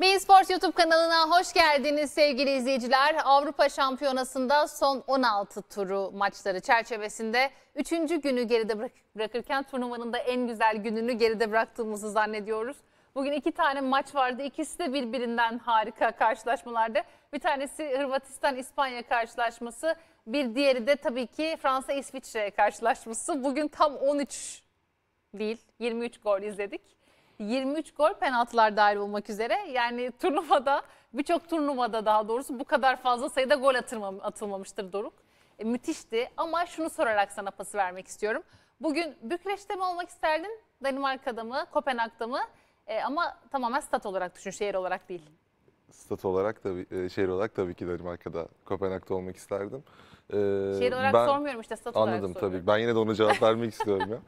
Bein Sport YouTube kanalına hoş geldiniz sevgili izleyiciler. Avrupa Şampiyonası'nda son 16 turu maçları çerçevesinde 3. günü geride bırakırken turnuvanın da en güzel gününü geride bıraktığımızı zannediyoruz. Bugün iki tane maç vardı. İkisi de birbirinden harika karşılaşmalardı. Bir tanesi Hırvatistan-İspanya karşılaşması. Bir diğeri de tabii ki Fransa-İsviçre karşılaşması. Bugün tam 13 değil 23 gol izledik. 23 gol penaltılar dahil olmak üzere. Yani turnuvada birçok turnuvada daha doğrusu bu kadar fazla sayıda gol atılmam, atılmamıştır Doruk. E, müthişti ama şunu sorarak sana pası vermek istiyorum. Bugün Bükreş'te mi olmak isterdin? Danimarka'da mı? Kopenhag'da mı? E, ama tamamen stat olarak düşün, şehir olarak değil. Stat olarak da e, şehir olarak tabii ki Danimarka'da, Kopenhag'da olmak isterdim. Ee, şehir olarak ben, sormuyorum işte stat olarak Anladım tabii. Ben yine de ona cevap vermek istiyorum ya.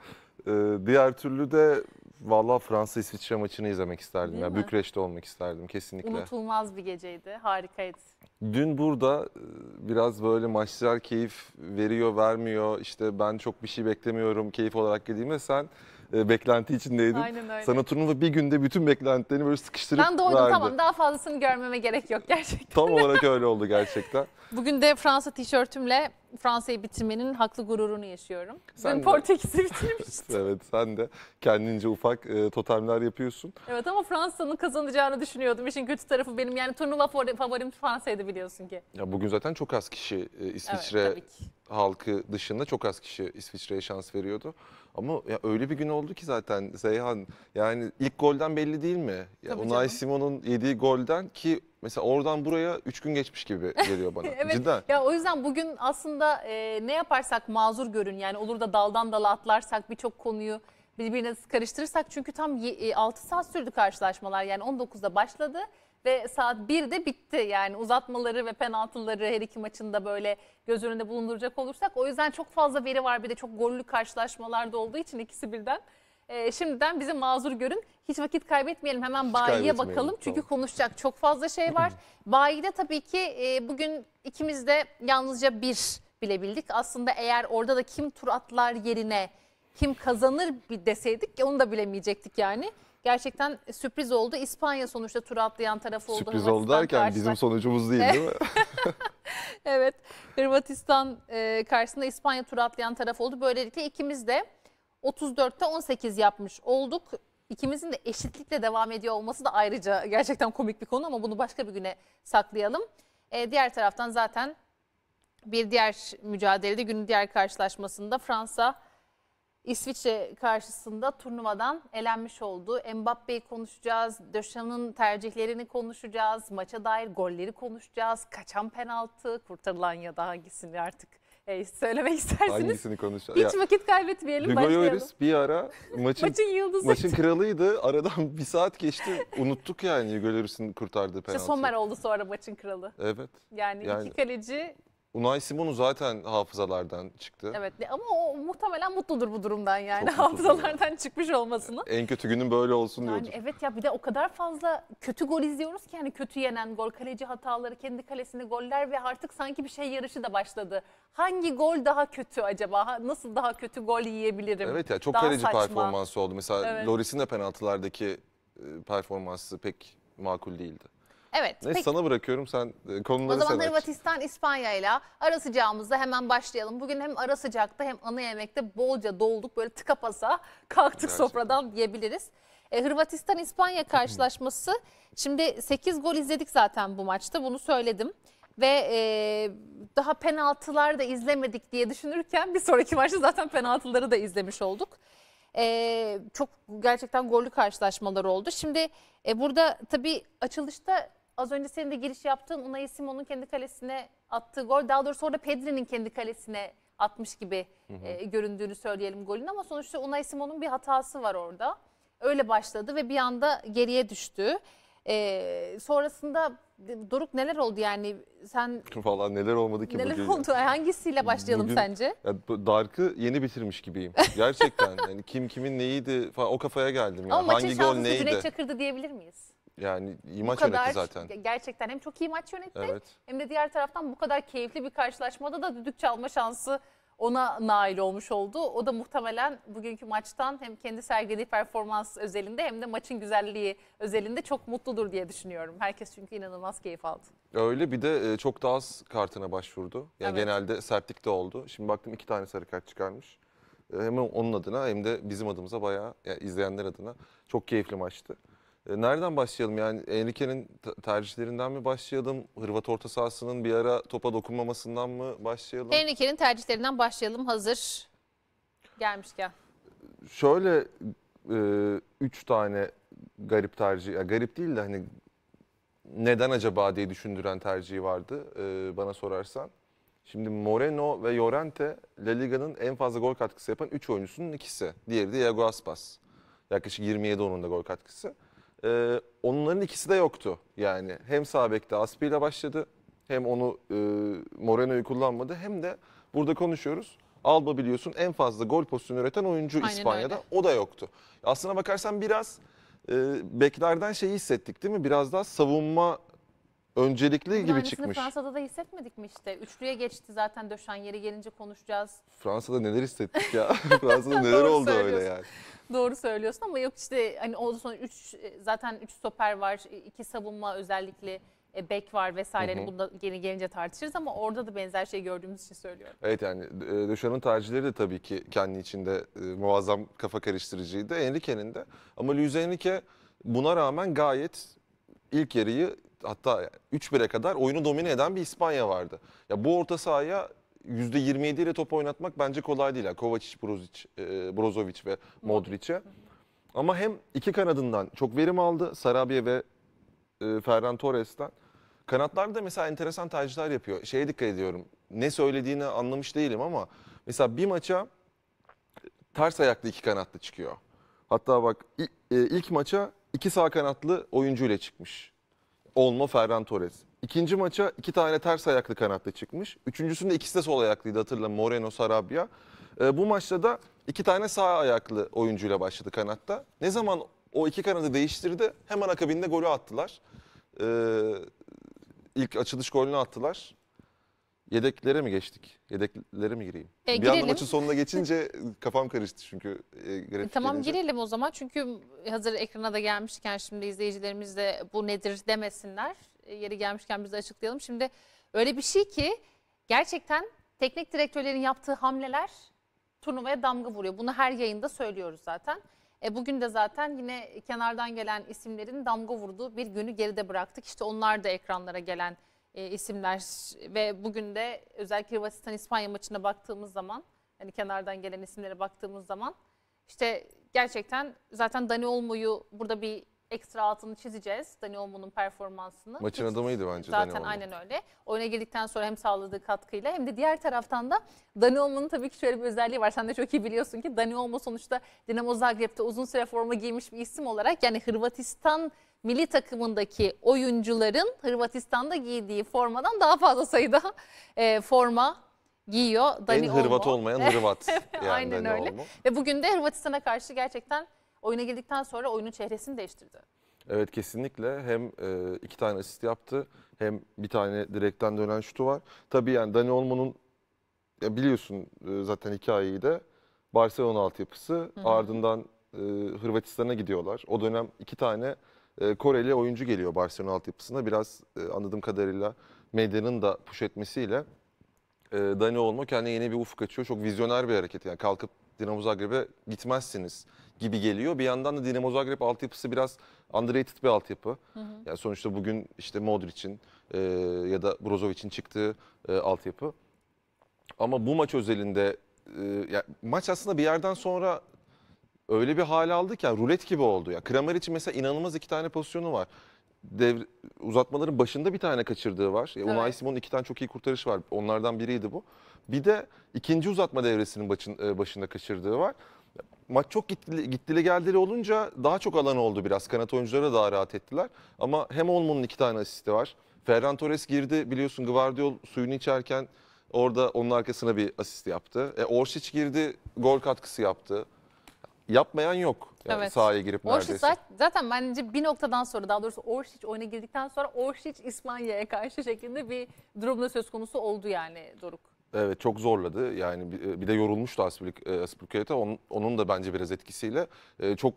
Ee, diğer türlü de Valla Fransa İsviçre maçını izlemek isterdim. ya. Bükreş'te olmak isterdim kesinlikle. Unutulmaz bir geceydi. Harikaydı. Dün burada e, biraz böyle maçlar keyif veriyor, vermiyor. İşte ben çok bir şey beklemiyorum keyif olarak dediğimde sen e, beklenti içindeydin. Aynen öyle. Sana turnuva bir günde bütün beklentilerini böyle sıkıştırıp Ben doydum tamam daha fazlasını görmeme gerek yok gerçekten. Tam olarak öyle oldu gerçekten. Bugün de Fransa tişörtümle Fransa'yı bitirmenin haklı gururunu yaşıyorum. Sen Dün de. Portekiz'i bitirmiştim. evet sen de kendince ufak e, totemler yapıyorsun. Evet ama Fransa'nın kazanacağını düşünüyordum. İşin kötü tarafı benim yani turnuva favorim Fransa'ydı biliyorsun ki. Ya bugün zaten çok az kişi e, İsviçre evet, halkı dışında çok az kişi İsviçre'ye şans veriyordu. Ama ya öyle bir gün oldu ki zaten Zeyhan, yani ilk golden belli değil mi? Ya Tabii Unai Simon'un yediği golden ki mesela oradan buraya 3 gün geçmiş gibi geliyor bana. evet. Cidden. Ya o yüzden bugün aslında e, ne yaparsak mazur görün. Yani olur da daldan dala atlarsak birçok konuyu birbirine karıştırırsak çünkü tam 6 e, saat sürdü karşılaşmalar. Yani 19'da başladı ve saat 1'de bitti. Yani uzatmaları ve penaltıları her iki maçında böyle göz önünde bulunduracak olursak. O yüzden çok fazla veri var bir de çok gollü karşılaşmalar da olduğu için ikisi birden. Ee, şimdiden bizi mazur görün. Hiç vakit kaybetmeyelim. Hemen bayiye bakalım. Tamam. Çünkü konuşacak çok fazla şey var. bayide tabii ki e, bugün ikimiz de yalnızca bir bilebildik. Aslında eğer orada da kim tur atlar yerine kim kazanır bir deseydik onu da bilemeyecektik yani gerçekten sürpriz oldu. İspanya sonuçta tur atlayan taraf oldu. Sürpriz oldu derken bizim sonucumuz değil değil mi? evet. Hırvatistan e, karşısında İspanya tur atlayan taraf oldu. Böylelikle ikimiz de 34'te 18 yapmış olduk. İkimizin de eşitlikle devam ediyor olması da ayrıca gerçekten komik bir konu ama bunu başka bir güne saklayalım. E, diğer taraftan zaten bir diğer mücadelede günün diğer karşılaşmasında Fransa İsviçre karşısında turnuvadan elenmiş oldu. Mbappe'yi konuşacağız, Döşan'ın tercihlerini konuşacağız, maça dair golleri konuşacağız, kaçan penaltı, kurtarılan ya da hangisini artık e, söylemek istersiniz. Hangisini konuşacağız? Hiç ya, vakit kaybetmeyelim, Hugo başlayalım. Lloris bir ara maçın, maçın, yıldızı maçın kralıydı. Aradan bir saat geçti. Unuttuk yani Hugo kurtardığı penaltı. İşte Sommer oldu sonra maçın kralı. Evet. Yani, yani iki kaleci Unai Simonu zaten hafızalardan çıktı. Evet ama o muhtemelen mutludur bu durumdan yani Çok mutludur. hafızalardan çıkmış olmasını. En kötü günün böyle olsun yani diyordur. Evet ya bir de o kadar fazla kötü gol izliyoruz ki hani kötü yenen gol, kaleci hataları, kendi kalesinde goller ve artık sanki bir şey yarışı da başladı. Hangi gol daha kötü acaba? Nasıl daha kötü gol yiyebilirim? Evet ya çok daha kaleci saçma. performansı oldu. Mesela evet. Loris'in de penaltılardaki e, performansı pek makul değildi. Evet. Neyse peki. sana bırakıyorum sen e, konuları O zaman Hırvatistan İspanya ile ara sıcağımızda hemen başlayalım. Bugün hem ara sıcakta hem ana yemekte bolca dolduk böyle tıka pasa kalktık Gerçekten. sofradan diyebiliriz. E, Hırvatistan İspanya karşılaşması şimdi 8 gol izledik zaten bu maçta bunu söyledim. Ve e, daha penaltılar da izlemedik diye düşünürken bir sonraki maçta zaten penaltıları da izlemiş olduk. Ee, çok gerçekten gollü karşılaşmalar oldu. Şimdi e, burada tabii açılışta Az önce senin de giriş yaptığın Unai Simon'un kendi kalesine attığı gol. Daha doğrusu orada Pedri'nin kendi kalesine atmış gibi E, göründüğünü söyleyelim golün. Ama sonuçta Unai Simon'un bir hatası var orada. Öyle başladı ve bir anda geriye düştü. E, sonrasında Doruk neler oldu yani sen... Valla neler olmadı ki neler bugün. oldu hangisiyle başlayalım bugün, sence? Ya, Dark'ı yeni bitirmiş gibiyim. Gerçekten yani kim kimin neydi falan o kafaya geldim. Yani. Ama Hangi gol neydi? Cüneyt Çakır'dı diyebilir miyiz? Yani iyi maç yönetti zaten. Gerçekten hem çok iyi maç yönetti evet. hem de diğer taraftan bu kadar keyifli bir karşılaşmada da düdük çalma şansı ona nail olmuş oldu. O da muhtemelen bugünkü maçtan hem kendi sergilediği performans özelinde hem de maçın güzelliği özelinde çok mutludur diye düşünüyorum. Herkes çünkü inanılmaz keyif aldı. Öyle bir de e, çok daha az kartına başvurdu. Yani evet. genelde sertlik de oldu. Şimdi baktım iki tane sarı kart çıkarmış. E, hem onun adına hem de bizim adımıza bayağı yani izleyenler adına çok keyifli maçtı. E, nereden başlayalım yani Enrique'nin tercihlerinden mi başlayalım? Hırvat orta sahasının bir ara topa dokunmamasından mı başlayalım? Enrique'nin tercihlerinden başlayalım hazır gelmişken. Şöyle e, üç tane garip tercih, ya garip değil de hani neden acaba diye düşündüren tercihi vardı e, bana sorarsan. Şimdi Moreno ve Llorente La Liga'nın en fazla gol katkısı yapan 3 oyuncusunun ikisi. Diğeri de Iago Aspas. Yaklaşık 27 onun da gol katkısı. E, onların ikisi de yoktu. Yani hem sağ Aspi ile başladı hem onu e, Moreno'yu kullanmadı hem de burada konuşuyoruz. Alba biliyorsun en fazla gol pozisyonu üreten oyuncu Aynen İspanya'da. Öyle. O da yoktu. Aslına bakarsan biraz e, beklerden şeyi hissettik değil mi? Biraz daha savunma öncelikli gibi çıkmış. Fransa'da da hissetmedik mi işte? Üçlüye geçti zaten Döşan yeri gelince konuşacağız. Fransa'da neler hissettik ya? Fransa'da neler oldu öyle yani? Doğru söylüyorsun ama yok işte hani oldu son 3 zaten 3 stoper var, 2 savunma özellikle e, bek var vesaire. Hani hı hı. Hani Bunu geri gelince tartışırız ama orada da benzer şey gördüğümüz için söylüyorum. Evet yani e, Döşan'ın tercihleri de tabii ki kendi içinde e, muazzam kafa karıştırıcıydı. Enrique'nin de. Ama Luis Enrique buna rağmen gayet ilk yarıyı hatta 3-1'e kadar oyunu domine eden bir İspanya vardı. Ya bu orta sahaya %27 ile top oynatmak bence kolay değil. Yani Kovacic, Brozic, e, Brozovic ve Modric'e. Ama hem iki kanadından çok verim aldı Sarabia ve e, Ferran Torres'ten. da mesela enteresan tercihler yapıyor. Şeye dikkat ediyorum. Ne söylediğini anlamış değilim ama mesela bir maça ters ayaklı iki kanatlı çıkıyor. Hatta bak ilk, e, ilk maça iki sağ kanatlı oyuncu ile çıkmış. Olma Ferran Torres. İkinci maça iki tane ters ayaklı kanatlı çıkmış. Üçüncüsünde ikisi de sol ayaklıydı hatırla Moreno, Sarabia. Ee, bu maçta da iki tane sağ ayaklı oyuncuyla başladı kanatta. Ne zaman o iki kanadı değiştirdi hemen akabinde golü attılar. Ee, ilk açılış golünü attılar. Yedeklere mi geçtik? Yedeklere mi gireyim? E, bir anda maçın sonuna geçince kafam karıştı çünkü e, E, tamam gelince. girelim o zaman çünkü hazır ekrana da gelmişken şimdi izleyicilerimiz de bu nedir demesinler. E, Yeri gelmişken biz de açıklayalım. Şimdi öyle bir şey ki gerçekten teknik direktörlerin yaptığı hamleler turnuvaya damga vuruyor. Bunu her yayında söylüyoruz zaten. E, bugün de zaten yine kenardan gelen isimlerin damga vurduğu bir günü geride bıraktık. İşte onlar da ekranlara gelen e, isimler ve bugün de özellikle Hırvatistan İspanya maçına baktığımız zaman hani kenardan gelen isimlere baktığımız zaman işte gerçekten zaten Dani Olmo'yu burada bir ekstra altını çizeceğiz. Dani Olmo'nun performansını. Maçın Hiç, adamıydı bence zaten Dani Olmo. aynen öyle. Oyuna girdikten sonra hem sağladığı katkıyla hem de diğer taraftan da Dani Olmo'nun tabii ki şöyle bir özelliği var. Sen de çok iyi biliyorsun ki Dani Olmo sonuçta Dinamo Zagreb'te uzun süre forma giymiş bir isim olarak yani Hırvatistan milli takımındaki oyuncuların Hırvatistan'da giydiği formadan daha fazla sayıda e, forma giyiyor. Dani en Hırvat Olmo. olmayan Hırvat. Yani Aynen Dani öyle. Olmo. Ve bugün de Hırvatistan'a karşı gerçekten oyuna girdikten sonra oyunun çehresini değiştirdi. Evet kesinlikle hem e, iki tane asist yaptı hem bir tane direkten dönen şutu var. Tabii yani Dani Olmo'nun ya biliyorsun e, zaten hikayeyi de Barcelona altyapısı Hı -hı. ardından e, Hırvatistan'a gidiyorlar. O dönem iki tane e, Koreli oyuncu geliyor Barcelona altyapısına. Biraz e, anladığım kadarıyla medyanın da puş etmesiyle e, Dani Olmo kendine yeni bir ufuk açıyor. Çok vizyoner bir hareket. Yani kalkıp Dinamo Zagreb'e gitmezsiniz gibi geliyor. Bir yandan da Dinamo Zagreb altyapısı biraz underrated bir altyapı. Hı hı. Yani sonuçta bugün işte Modric'in e, ya da Brozovic'in çıktığı e, altyapı. Ama bu maç özelinde e, ya, maç aslında bir yerden sonra öyle bir hale aldı ki yani rulet gibi oldu ya. Kramer için mesela inanılmaz iki tane pozisyonu var. Dev, uzatmaların başında bir tane kaçırdığı var. Evet. Unai Simon'un iki tane çok iyi kurtarış var. Onlardan biriydi bu. Bir de ikinci uzatma devresinin başın, e, başında kaçırdığı var. Maç çok gittili, gittili geldili olunca daha çok alan oldu biraz. Kanat oyunculara daha rahat ettiler. Ama hem Olmo'nun iki tane asisti var. Ferran Torres girdi biliyorsun Guardiol suyunu içerken orada onun arkasına bir asist yaptı. E, Orsic girdi gol katkısı yaptı yapmayan yok. Yani evet. sahaya girip Orşic neredeyse. Zaten, zaten bence bir noktadan sonra daha doğrusu Orşic oyuna girdikten sonra Orşic İspanya'ya karşı şeklinde bir durumda söz konusu oldu yani Doruk. Evet çok zorladı. Yani e, bir de yorulmuştu Aspilicueta. Onun, onun da bence biraz etkisiyle e, çok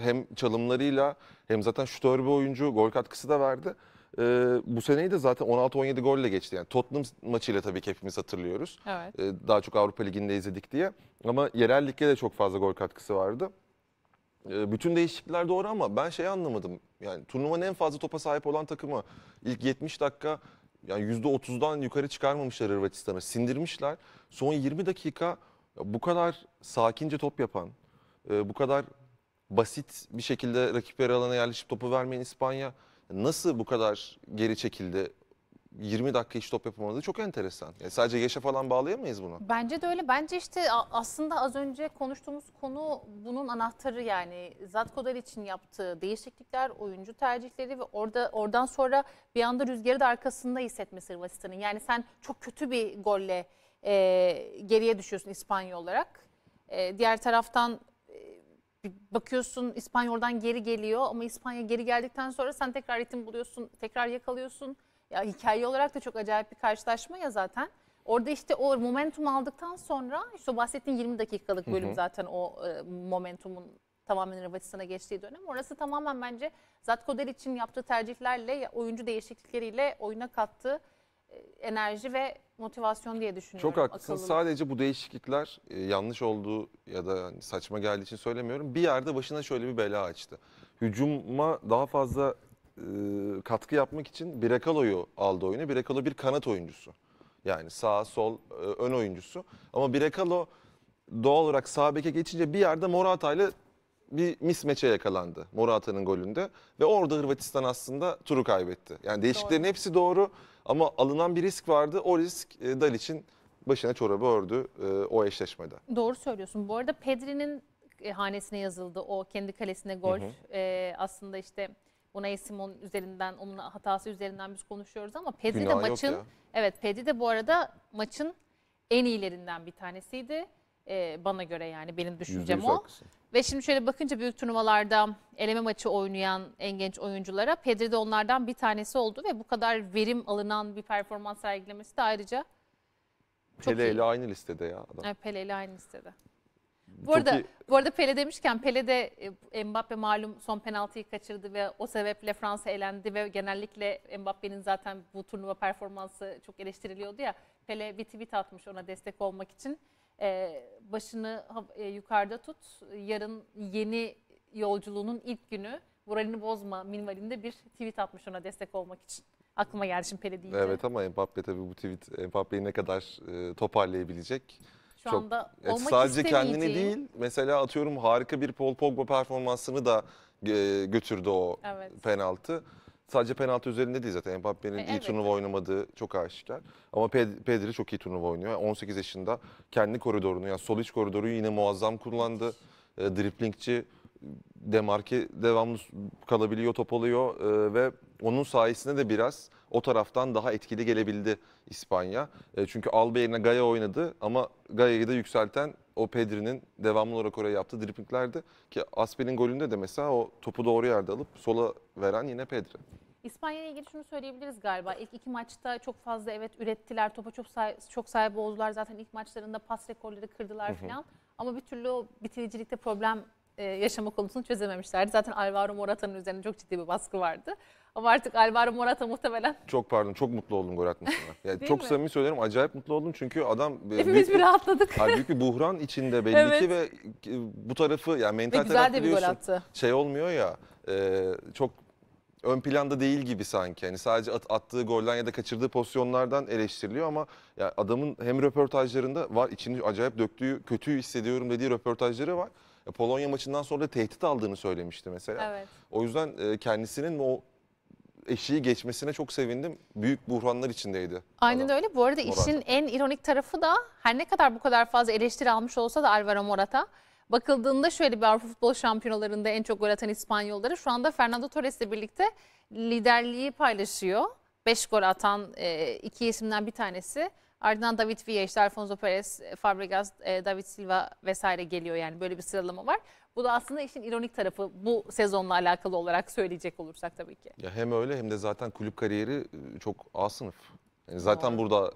hem çalımlarıyla hem zaten şütör bir oyuncu gol katkısı da verdi. E, bu seneyi de zaten 16-17 golle geçti. Yani Tottenham maçıyla tabii ki hepimiz hatırlıyoruz. Evet. E, daha çok Avrupa Ligi'nde izledik diye. Ama yerel ligde de çok fazla gol katkısı vardı. E, bütün değişiklikler doğru ama ben şey anlamadım. Yani turnuvanın en fazla topa sahip olan takımı ilk 70 dakika yani %30'dan yukarı çıkarmamışlar Hırvatistan'ı. Sindirmişler. Son 20 dakika bu kadar sakince top yapan, e, bu kadar basit bir şekilde rakip rakipleri alana yerleşip topu vermeyen İspanya nasıl bu kadar geri çekildi? 20 dakika hiç top yapamadı. çok enteresan. Yani e, sadece yaşa falan bağlayamayız bunu. Bence de öyle. Bence işte aslında az önce konuştuğumuz konu bunun anahtarı yani Zatko için yaptığı değişiklikler, oyuncu tercihleri ve orada oradan sonra bir anda rüzgarı da arkasında hissetmesi Hırvatistan'ın. Yani sen çok kötü bir golle e, geriye düşüyorsun İspanyol olarak. E, diğer taraftan bakıyorsun İspanyol'dan geri geliyor ama İspanya geri geldikten sonra sen tekrar ritim buluyorsun, tekrar yakalıyorsun. Ya hikaye olarak da çok acayip bir karşılaşma ya zaten. Orada işte o momentum aldıktan sonra işte bahsettiğin 20 dakikalık bölüm hı hı. zaten o e, momentumun tamamen Hırvatistan'a geçtiği dönem. Orası tamamen bence Zatko için yaptığı tercihlerle, oyuncu değişiklikleriyle oyuna kattığı e, enerji ve motivasyon diye düşünüyorum. Çok haklısın. Sadece bu değişiklikler e, yanlış olduğu ya da hani saçma geldiği için söylemiyorum. Bir yerde başına şöyle bir bela açtı. Hücuma daha fazla e, katkı yapmak için Birekalo'yu aldı oyunu. Birekalo bir kanat oyuncusu. Yani sağ, sol, e, ön oyuncusu. Ama Birekalo doğal olarak sağ beke geçince bir yerde Morata ile bir mismeçe yakalandı Morata'nın golünde. Ve orada Hırvatistan aslında turu kaybetti. Yani değişiklerin doğru. hepsi doğru. Ama alınan bir risk vardı. O risk e, Dal için başına çorabı ördü e, o eşleşmede. Doğru söylüyorsun. Bu arada Pedri'nin e, hanesine yazıldı o kendi kalesine gol. Hı hı. E, aslında işte Unai Simon üzerinden, onun hatası üzerinden biz konuşuyoruz ama Pedri Günah de maçın... Evet Pedri de bu arada maçın en iyilerinden bir tanesiydi. E, bana göre yani benim düşüncem o. Ve şimdi şöyle bakınca büyük turnuvalarda eleme maçı oynayan en genç oyunculara Pedri de onlardan bir tanesi oldu ve bu kadar verim alınan bir performans sergilemesi de ayrıca çok Pele ile aynı listede ya adam. Evet, Pele ile aynı listede. Bu Çok arada, bu arada Pele demişken Pele de e, Mbappe malum son penaltıyı kaçırdı ve o sebeple Fransa elendi ve genellikle Mbappe'nin zaten bu turnuva performansı çok eleştiriliyordu ya. Pele bir tweet atmış ona destek olmak için e, başını e, yukarıda tut. Yarın yeni yolculuğunun ilk günü moralini bozma minvalinde bir tweet atmış ona destek olmak için. Aklıma geldi şimdi Pele deyince. Evet ama Mbappe tabii bu tweet Mbappe'yi ne kadar e, toparlayabilecek. Şu Çok, anda olmak evet, Sadece kendini değil mesela atıyorum harika bir Paul Pogba performansını da e, götürdü o evet. penaltı sadece penaltı üzerinde değil zaten. Mbappe'nin e, iyi evet. turnuva oynamadığı çok aşikar. Ama Pedri çok iyi turnuva oynuyor. 18 yaşında kendi koridorunu yani sol iç koridoru yine muazzam kullandı. E, driplingçi demarke devamlı kalabiliyor, top oluyor e, ve onun sayesinde de biraz o taraftan daha etkili gelebildi İspanya. E, çünkü Alba yerine Gaya oynadı ama Gaya'yı da yükselten o Pedri'nin devamlı olarak oraya yaptığı driplinglerdi. Ki Asper'in golünde de mesela o topu doğru yerde alıp sola veren yine Pedri. İspanya ile ilgili şunu söyleyebiliriz galiba. İlk iki maçta çok fazla evet ürettiler. Topa çok say çok sahibi oldular. Zaten ilk maçlarında pas rekorları kırdılar falan. Ama bir türlü o bitiricilikte problem e, yaşama konusunu çözememişlerdi. Zaten Alvaro Morata'nın üzerine çok ciddi bir baskı vardı. Ama artık Alvaro Morata muhtemelen... Çok pardon, çok mutlu oldum gol atmasına. Yani çok mi? samimi söylüyorum, acayip mutlu oldum çünkü adam... E, Hepimiz bir rahatladık. büyük bir buhran içinde belli evet. ki ve e, bu tarafı, yani mental tarafı Ve güzel de bir gol attı. Şey olmuyor ya, e, çok ön planda değil gibi sanki. Yani sadece at, attığı golden ya da kaçırdığı pozisyonlardan eleştiriliyor ama ya adamın hem röportajlarında var içini acayip döktüğü, kötü hissediyorum dediği röportajları var. Polonya maçından sonra da tehdit aldığını söylemişti mesela. Evet. O yüzden e, kendisinin o eşiği geçmesine çok sevindim. Büyük buhranlar içindeydi. Aynen öyle. Bu arada Morata. işin en ironik tarafı da her ne kadar bu kadar fazla eleştiri almış olsa da Alvaro Morata bakıldığında şöyle bir Avrupa Futbol Şampiyonalarında en çok gol atan İspanyolları şu anda Fernando Torres ile birlikte liderliği paylaşıyor. 5 gol atan e, iki isimden bir tanesi. Ardından David Villa, işte Alfonso Perez, e, Fabregas, e, David Silva vesaire geliyor yani böyle bir sıralama var. Bu da aslında işin ironik tarafı bu sezonla alakalı olarak söyleyecek olursak tabii ki. Ya hem öyle hem de zaten kulüp kariyeri e, çok A sınıf. Yani zaten Doğru. burada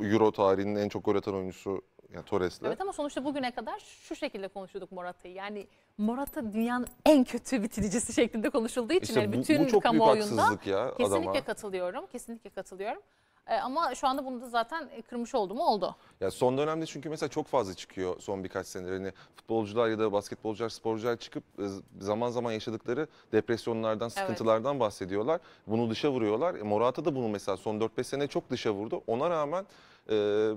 Euro tarihinin en çok gol atan oyuncusu yani Torres'le. Evet ama sonuçta bugüne kadar şu şekilde konuşuyorduk Morata'yı. Yani Morata dünyanın en kötü bitiricisi şeklinde konuşulduğu için işte yani bu, bütün bu çok kamuoyunda büyük haksızlık ya kesinlikle adama. katılıyorum. Kesinlikle katılıyorum. E, ama şu anda bunu da zaten e, kırmış oldu mu oldu. Ya son dönemde çünkü mesela çok fazla çıkıyor son birkaç senedir. Hani futbolcular ya da basketbolcular, sporcular çıkıp e, zaman zaman yaşadıkları depresyonlardan, sıkıntılardan evet. bahsediyorlar. Bunu dışa vuruyorlar. Morata da bunu mesela son 4-5 sene çok dışa vurdu. Ona rağmen... E,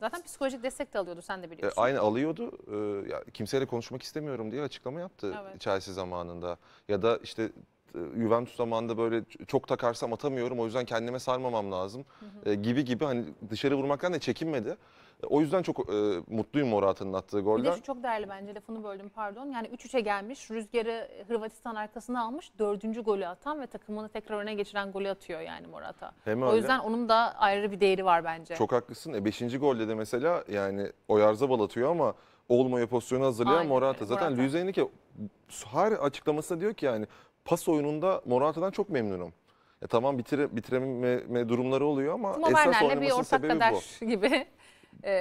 Zaten psikolojik destek de alıyordu sen de biliyorsun. E, aynı alıyordu. E, ya, kimseyle konuşmak istemiyorum diye açıklama yaptı evet. Chelsea zamanında. Ya da işte e, Juventus zamanında böyle çok takarsam atamıyorum o yüzden kendime sarmamam lazım hı hı. E, gibi gibi hani dışarı vurmaktan da çekinmedi. E, o yüzden çok e, mutluyum Morata'nın attığı golden. Bir de şu çok değerli bence lafını böldüm pardon. Yani 3-3'e gelmiş rüzgarı Hırvatistan arkasına almış dördüncü golü atan ve takımını tekrar öne geçiren golü atıyor yani Morata. Hem o öyle. yüzden onun da ayrı bir değeri var bence. Çok haklısın. E, beşinci golde de mesela yani Oyarzabal atıyor ama olmaya pozisyonu hazırlayan Aynen, Morata. Zaten Luis Enrique her açıklamasında diyor ki yani pas oyununda Morata'dan çok memnunum. Ya e, tamam bitire, bitirememe durumları oluyor ama Timo esas Werner'le bir ortak sebebi bu. kadar gibi. Ee,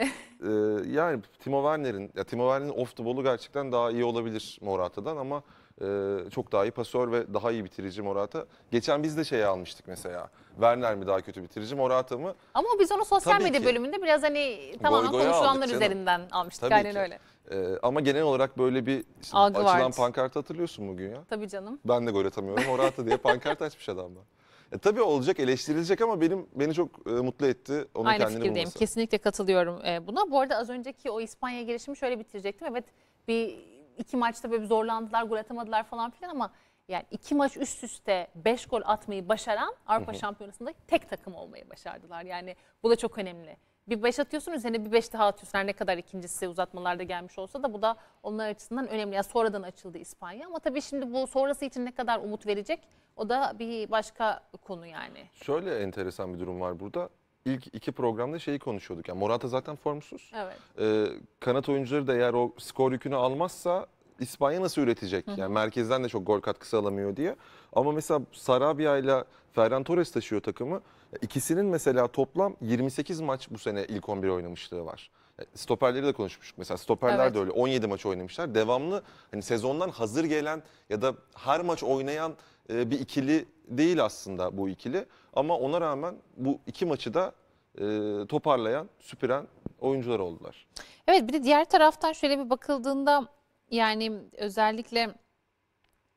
yani Timo Werner'in ya Timo Werner'in off the ball'u gerçekten daha iyi olabilir Morata'dan ama e, çok daha iyi pasör ve daha iyi bitirici Morata. Geçen biz de şeyi almıştık mesela. Werner mi daha kötü bitirici Morata mı? ama biz onu sosyal medya bölümünde biraz hani tamamen konuşulanlar üzerinden almıştık. Tabii Aynen ki. öyle. Ee, ama genel olarak böyle bir işte Algı açılan vardı. pankart hatırlıyorsun bugün ya. Tabii canım. Ben de gol atamıyorum. Morata diye pankart açmış adamlar. E, tabii olacak eleştirilecek ama benim beni çok e, mutlu etti. Onun Aynı kendini fikirdeyim. Bulması. Kesinlikle katılıyorum e, buna. Bu arada az önceki o İspanya gelişimi şöyle bitirecektim. Evet bir iki maçta böyle zorlandılar, gol atamadılar falan filan ama yani iki maç üst üste beş gol atmayı başaran Avrupa Şampiyonası'nda tek takım olmayı başardılar. Yani bu da çok önemli bir beş atıyorsun üzerine bir beş daha atıyorsun. Her ne kadar ikincisi uzatmalarda gelmiş olsa da bu da onlar açısından önemli. Yani sonradan açıldı İspanya ama tabii şimdi bu sonrası için ne kadar umut verecek o da bir başka konu yani. Şöyle enteresan bir durum var burada. İlk iki programda şeyi konuşuyorduk. Yani Morata zaten formsuz. Evet. Ee, kanat oyuncuları da eğer o skor yükünü almazsa İspanya nasıl üretecek? Yani hı hı. merkezden de çok gol katkısı alamıyor diye. Ama mesela Sarabia ile Ferran Torres taşıyor takımı. İkisinin mesela toplam 28 maç bu sene ilk 11 oynamışlığı var. E, stoperleri de konuşmuştuk mesela. Stoperler evet. de öyle 17 maç oynamışlar. Devamlı hani sezondan hazır gelen ya da her maç oynayan e, bir ikili değil aslında bu ikili. Ama ona rağmen bu iki maçı da e, toparlayan, süpüren oyuncular oldular. Evet bir de diğer taraftan şöyle bir bakıldığında yani özellikle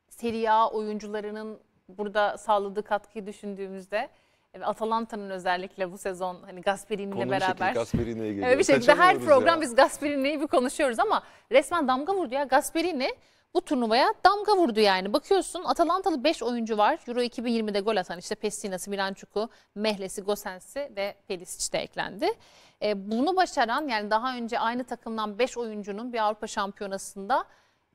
Serie A oyuncularının burada sağladığı katkıyı düşündüğümüzde Atalanta'nın özellikle bu sezon hani Gasperini'yle beraber. Gasperini'ye geliyor. Evet, bir şekilde her program ya. biz Gasperini'yi bir konuşuyoruz ama resmen damga vurdu ya. Gasperini bu turnuvaya damga vurdu yani. Bakıyorsun Atalantalı 5 oyuncu var. Euro 2020'de gol atan işte Pessina'sı, Milançuku, Mehles'i, Gosensi ve Pelisic de eklendi. E, bunu başaran yani daha önce aynı takımdan 5 oyuncunun bir Avrupa Şampiyonası'nda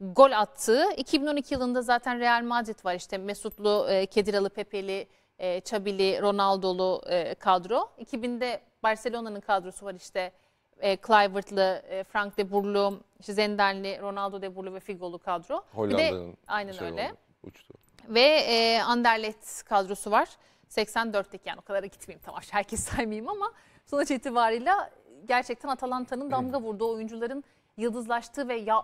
gol attığı 2012 yılında zaten Real Madrid var işte Mesutlu, e, Kediralı, Pepeli, e, Çabili, Ronaldo'lu e, kadro. 2000'de Barcelona'nın kadrosu var işte e, Kluivert'lı, e, Frank de Boer'lu, işte Zendane'li, Ronaldo de Boer'lu ve Figo'lu kadro. Hollanda'nın aynen şey öyle. Oldu, uçtu. Ve e, Anderlecht kadrosu var. 84'teki yani o kadar gitmeyeyim tamam herkes saymayayım ama sonuç itibariyle gerçekten Atalanta'nın damga vurduğu oyuncuların yıldızlaştığı ve ya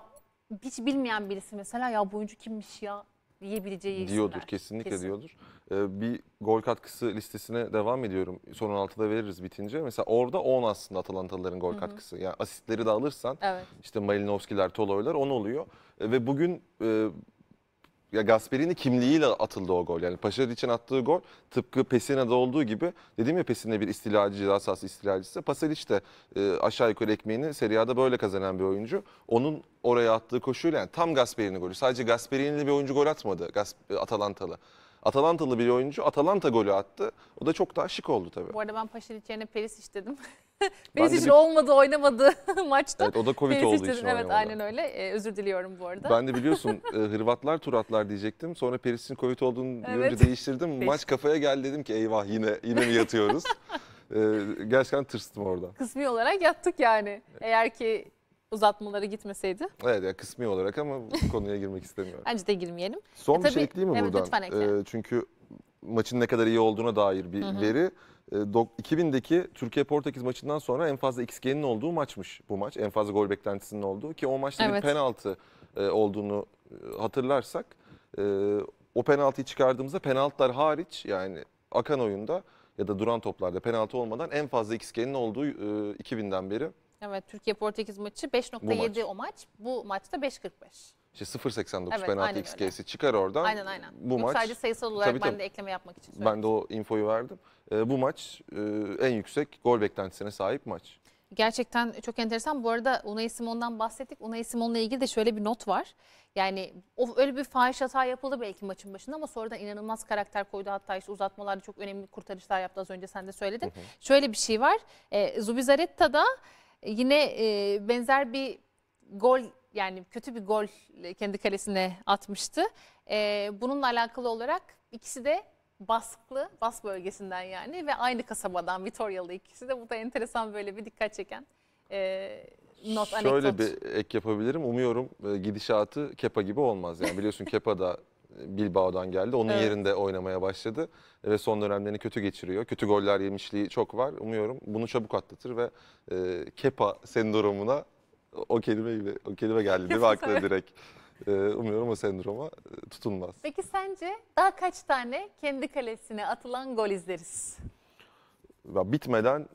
hiç bilmeyen birisi mesela ya bu oyuncu kimmiş ya diyebileceği diyordur isimler. kesinlikle Kesin. diyordur. Ee, bir gol katkısı listesine devam ediyorum. Son 16'da veririz bitince. Mesela orada 10 aslında Atalantalıların gol Hı -hı. katkısı. Yani asistleri de alırsan evet. işte Malinowski'ler, Toloy'lar 10 oluyor. Ee, ve bugün e, ya Gasperini kimliğiyle atıldı o gol. Yani Paşa için attığı gol tıpkı Pesina'da olduğu gibi dedim ya Pesina bir istilacı, ceza sahası istilacısı. Pasalic de e, aşağı yukarı ekmeğini Serie A'da böyle kazanan bir oyuncu. Onun oraya attığı koşuyla yani tam Gasperini golü. Sadece Gasperini'li bir oyuncu gol atmadı Gas, Atalantalı. Atalantalı bir oyuncu Atalanta golü attı. O da çok daha şık oldu tabii. Bu arada ben Paşalic yerine Perisic dedim. Perisic de olmadı oynamadı maçta. Evet o da Covid Perisic olduğu için Evet aynen öyle. Ee, özür diliyorum bu arada. Ben de biliyorsun e, Hırvatlar Turatlar diyecektim. Sonra Perisic'in Covid olduğunu evet. önce değiştirdim. Maç kafaya geldi dedim ki eyvah yine yine mi yatıyoruz? ee, gerçekten tırstım orada. Kısmi olarak yattık yani. Eğer ki uzatmalara gitmeseydi. Evet ya kısmi olarak ama bu konuya girmek istemiyorum. Bence de girmeyelim. Son e, bir tabii, şey ekleyeyim mi evet, buradan? Lütfen ekle. E, çünkü maçın ne kadar iyi olduğuna dair bir Hı-hı. veri. 2000'deki ee, Türkiye-Portekiz maçından sonra en fazla XG'nin olduğu maçmış bu maç. En fazla gol beklentisinin olduğu ki o maçta evet. bir penaltı e, olduğunu e, hatırlarsak e, o penaltıyı çıkardığımızda penaltılar hariç yani akan oyunda ya da duran toplarda penaltı olmadan en fazla XG'nin olduğu 2000'den beri Evet Türkiye-Portekiz maçı 5.7 maç. o maç. Bu maçta 5.45. İşte 0.89 evet, penaltı xG'si çıkar oradan. Aynen aynen. Bu Yok maç, sadece sayısal olarak tabii, ben de ekleme yapmak için söyledim. Ben de o infoyu verdim. E, bu maç e, en yüksek gol beklentisine sahip maç. Gerçekten çok enteresan. Bu arada Unai Simon'dan bahsettik. Unai Simon'la ilgili de şöyle bir not var. Yani o öyle bir fahiş hata yapıldı belki maçın başında ama sonradan inanılmaz karakter koydu. Hatta işte uzatmalarda çok önemli kurtarışlar yaptı az önce sen de söyledin. Hı hı. Şöyle bir şey var. E, Zubizarretta da e, yine e, benzer bir gol yani kötü bir gol e, kendi kalesine atmıştı. E, bununla alakalı olarak ikisi de Basklı, Bas bölgesinden yani ve aynı kasabadan Vitoryalı ikisi de. Bu da enteresan böyle bir dikkat çeken e, not, Şöyle bir ek yapabilirim. Umuyorum e, gidişatı Kepa gibi olmaz. Yani biliyorsun Kepa da Bilbao'dan geldi. Onun evet. yerinde oynamaya başladı ve son dönemlerini kötü geçiriyor. Kötü goller yemişliği çok var. Umuyorum bunu çabuk atlatır ve e, Kepa sendromuna o kelime gibi o kelime geldi değil mi akla direkt. E, umuyorum o sendroma e, tutunmaz. Peki sence daha kaç tane kendi kalesine atılan gol izleriz? Ya bitmeden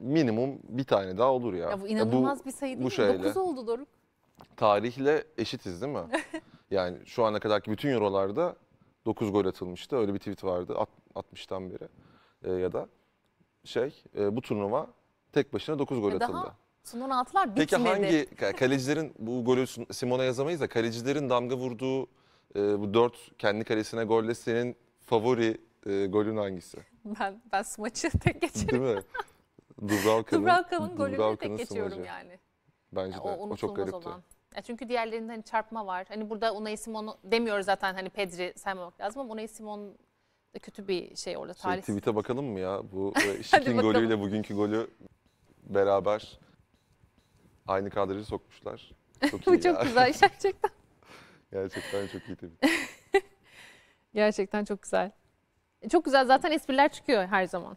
minimum bir tane daha olur ya. Ya bu inanılmaz ya bu, bir sayı değil bu mi? Şeyle. 9 oldu Doruk tarihle eşitiz değil mi? yani şu ana kadarki bütün Euro'larda 9 gol atılmıştı. Öyle bir tweet vardı 60'tan beri e, ya da şey e, bu turnuva tek başına 9 gol e atıldı. Daha altılar bitmedi. Peki hangi kalecilerin bu golü Simona yazamayız da kalecilerin damga vurduğu e, bu 4 kendi kalesine golle senin favori e, golün hangisi? Ben ben smaçı tek geçerim. Değil mi? Dubravka'nın Dubravka'nın golünü tek geçiyorum yani bence de. O, o çok garipti. Olan. Ya çünkü diğerlerinde hani çarpma var. Hani burada Unai Simon'u demiyor zaten hani Pedri saymamak lazım ama Unai Simon kötü bir şey orada tarih. Şey, tweet'e bakalım mı ya? Bu Şik'in golüyle bugünkü golü beraber aynı kadrajı sokmuşlar. Çok iyi Bu çok güzel gerçekten. gerçekten çok iyi tweet. gerçekten çok güzel. E, çok güzel zaten espriler çıkıyor her zaman.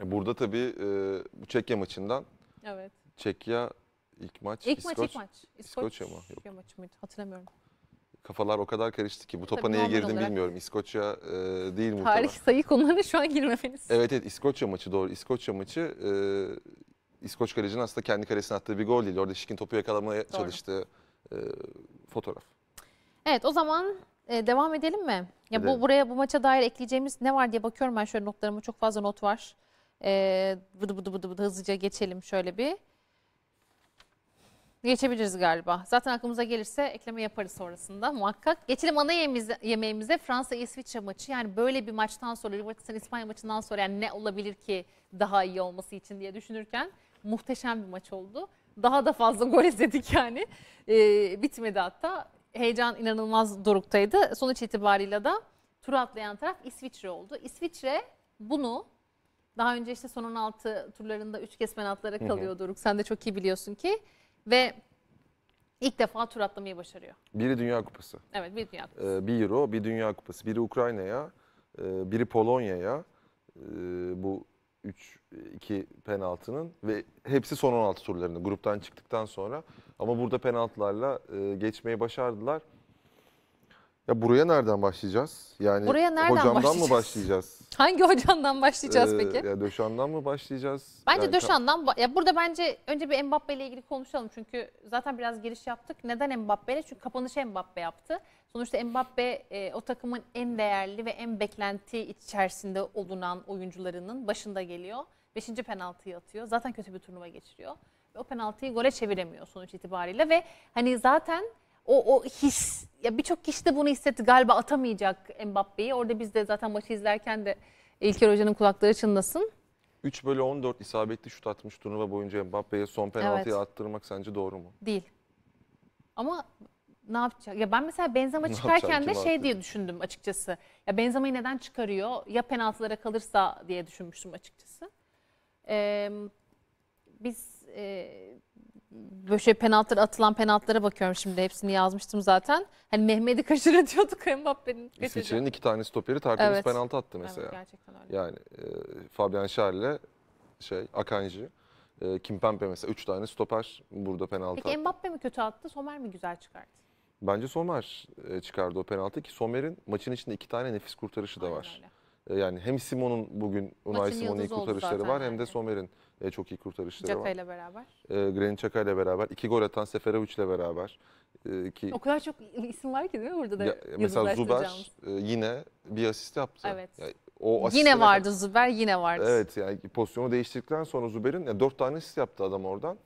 E, burada tabii e, bu Çekya maçından. Evet. Çekya İlk maç İlk İskoç, maç, ilk maç. İskoçya mı? Yok. maçı mıydı? Hatırlamıyorum. Kafalar o kadar karıştı ki bu topa Tabii neye girdim olarak. bilmiyorum. İskoçya e, değil muhtemelen. Tarih sayı konularına şu an girmemeniz. Evet evet İskoçya maçı doğru. İskoçya maçı e, İskoç kalecinin aslında kendi kalesine attığı bir gol değil. Orada Şik'in topu yakalamaya Doğru. çalıştığı e, fotoğraf. Evet o zaman e, devam edelim mi? Ya bu buraya bu maça dair ekleyeceğimiz ne var diye bakıyorum ben şöyle notlarıma çok fazla not var. E, bıdı bıdı bıdı bıdı hızlıca geçelim şöyle bir. Geçebiliriz galiba. Zaten aklımıza gelirse ekleme yaparız sonrasında muhakkak. Geçelim ana yemeğimize, yemeğimize Fransa-İsviçre maçı. Yani böyle bir maçtan sonra Hırvatistan-İspanya maçından sonra yani ne olabilir ki daha iyi olması için diye düşünürken muhteşem bir maç oldu. Daha da fazla gol izledik yani. Ee, bitmedi hatta. Heyecan inanılmaz doruktaydı. Sonuç itibariyle de tur atlayan taraf İsviçre oldu. İsviçre bunu daha önce işte son 16 turlarında 3 kez penaltılara kalıyor Doruk. Sen de çok iyi biliyorsun ki ve ilk defa tur atlamayı başarıyor. Biri Dünya Kupası. Evet bir Dünya Kupası. Ee, bir Euro, bir Dünya Kupası. Biri Ukrayna'ya, e, biri Polonya'ya. E, bu 3-2 penaltının ve hepsi son 16 turlarında gruptan çıktıktan sonra. Ama burada penaltılarla e, geçmeyi başardılar. Ya buraya nereden başlayacağız? Yani buraya nereden hocamdan başlayacağız? mı başlayacağız? Hangi hocandan başlayacağız ee, peki? Ya Döşan'dan mı başlayacağız? Bence yani Döşan'dan ya burada bence önce bir Mbappe ile ilgili konuşalım çünkü zaten biraz giriş yaptık. Neden Mbappe ile? Çünkü kapanışı Mbappe yaptı. Sonuçta Mbappe e, o takımın en değerli ve en beklenti içerisinde olunan oyuncularının başında geliyor. Beşinci penaltıyı atıyor. Zaten kötü bir turnuva geçiriyor. Ve o penaltıyı gole çeviremiyor sonuç itibariyle ve hani zaten o, o his ya birçok kişi de bunu hissetti galiba atamayacak Mbappe'yi. Orada biz de zaten maçı izlerken de İlker Hoca'nın kulakları çınlasın. 3 bölü 14 isabetli şut atmış turnuva boyunca Mbappe'ye son penaltıyı Evet. attırmak sence doğru mu? Değil. Ama ne yapacak? Ya ben mesela Benzema çıkarken de şey diye düşündüm açıkçası. Ya Benzema'yı neden çıkarıyor? Ya penaltılara kalırsa diye düşünmüştüm açıkçası. Ee, biz e, böyle şey penaltılara atılan penaltılara bakıyorum şimdi hepsini yazmıştım zaten. Hani Mehmet'i kaçırı diyorduk Mbappe'nin İsviçre'nin iki tane stoperi tertemiz evet. penaltı attı mesela. Evet, gerçekten öyle. Yani e, Fabian Schär şey Akanji, e, Kimpembe mesela üç tane stoper burada penaltı Peki attı. Mbappe mi kötü attı, Somer mi güzel çıkarttı? Bence Somer e, çıkardı o penaltı ki Somer'in maçın içinde iki tane nefis kurtarışı da Aynen var. Öyle. E, yani hem Simon'un bugün Unai Simon'un kurtarışları var yani. hem de Somer'in. E, çok iyi kurtarışları Çaka var. ile beraber. E, Granit Çaka ile beraber. iki gol atan Seferovic ile beraber. E, ki, O kadar çok isim var ki değil mi burada da ya, e, mesela Zuber e, yine bir asist yaptı. Evet. Yani, o asistine yine kadar- vardı Zuber yine vardı. Evet yani pozisyonu değiştirdikten sonra Zuber'in ya dört tane asist yaptı adam oradan.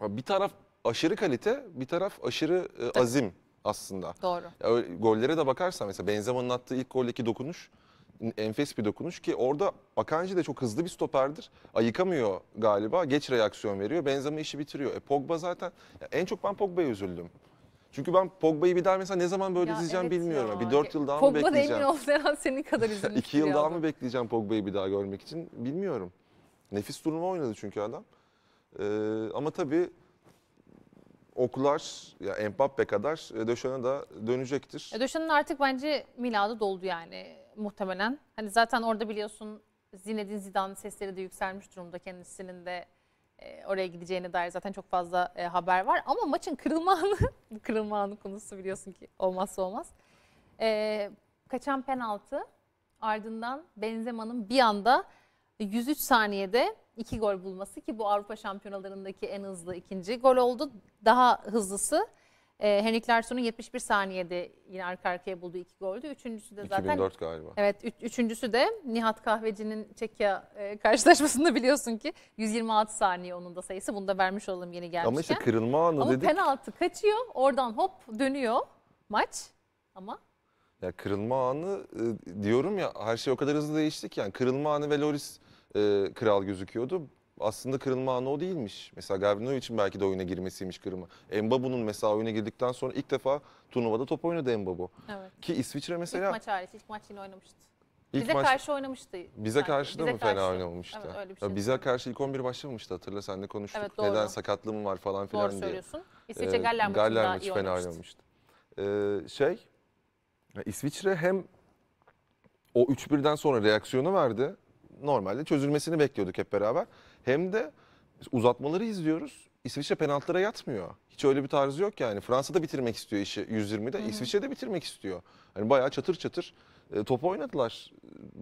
Bir taraf aşırı kalite, bir taraf aşırı e, azim aslında. Doğru. Ya öyle gollere de bakarsan mesela Benzema'nın attığı ilk goldeki dokunuş enfes bir dokunuş ki orada Akanji da çok hızlı bir stoperdir. Ayıkamıyor galiba. Geç reaksiyon veriyor. Benzema işi bitiriyor. E Pogba zaten ya en çok ben Pogba'ya üzüldüm. Çünkü ben Pogba'yı bir daha mesela ne zaman böyle Ya izleyeceğim evet bilmiyorum. ya. Bir 4 yıl daha mı Pogba emin bekleyeceğim? ol senin kadar üzülmüştür. 2 yıl daha mı bekleyeceğim Pogba'yı bir daha görmek için bilmiyorum. Nefis turnuva oynadı çünkü adam. Ee, ama tabii okular ya Mbappe kadar e, Döşen'e de dönecektir. E, Döşen'in artık bence miladı doldu yani muhtemelen. Hani zaten orada biliyorsun Zinedine Zidane'ın sesleri de yükselmiş durumda kendisinin de e, oraya gideceğine dair zaten çok fazla e, haber var. Ama maçın kırılma anı, bu kırılma anı konusu biliyorsun ki olmazsa olmaz. E, kaçan penaltı ardından Benzema'nın bir anda 103 saniyede iki gol bulması ki bu Avrupa şampiyonalarındaki en hızlı ikinci gol oldu. Daha hızlısı e, ee, Henrik Larsson'un 71 saniyede yine arka arkaya bulduğu iki goldü. Üçüncüsü de zaten... 2004 galiba. Evet, üç, üçüncüsü de Nihat Kahveci'nin Çekya e, karşılaşmasında biliyorsun ki 126 saniye onun da sayısı. Bunu da vermiş olalım yeni gelmişken. Ama işte kırılma anı Ama dedik. Ama penaltı kaçıyor, oradan hop dönüyor maç. Ama ya kırılma anı e, diyorum ya her şey o kadar hızlı değişti ki yani kırılma anı ve Loris e, kral gözüküyordu aslında kırılma anı o değilmiş. Mesela Gavrinovic için belki de oyuna girmesiymiş kırılma. Mbabu'nun mesela oyuna girdikten sonra ilk defa turnuvada top oynadı Mbabu. Evet. Ki İsviçre mesela... İlk maç hariç, ilk maç yine oynamıştı. İlk bize maç, karşı oynamıştı. Bize sanki. karşı da bize mı karşı. fena oynamamıştı? Evet, öyle bir şey. bize karşı ilk 11 başlamıştı hatırla senle konuştuk. Evet, Neden sakatlığım var falan filan doğru diye. Doğru söylüyorsun. Ee, İsviçre ee, Galler maçı fena oynamıştı. Ee, şey, İsviçre hem o 3-1'den sonra reaksiyonu verdi. Normalde çözülmesini bekliyorduk hep beraber. Hem de uzatmaları izliyoruz. İsviçre penaltılara yatmıyor. Hiç öyle bir tarzı yok yani. Fransa'da bitirmek istiyor işi 120'de. Hı hı. İsviçre'de bitirmek istiyor. Hani bayağı çatır çatır e, topu oynadılar e,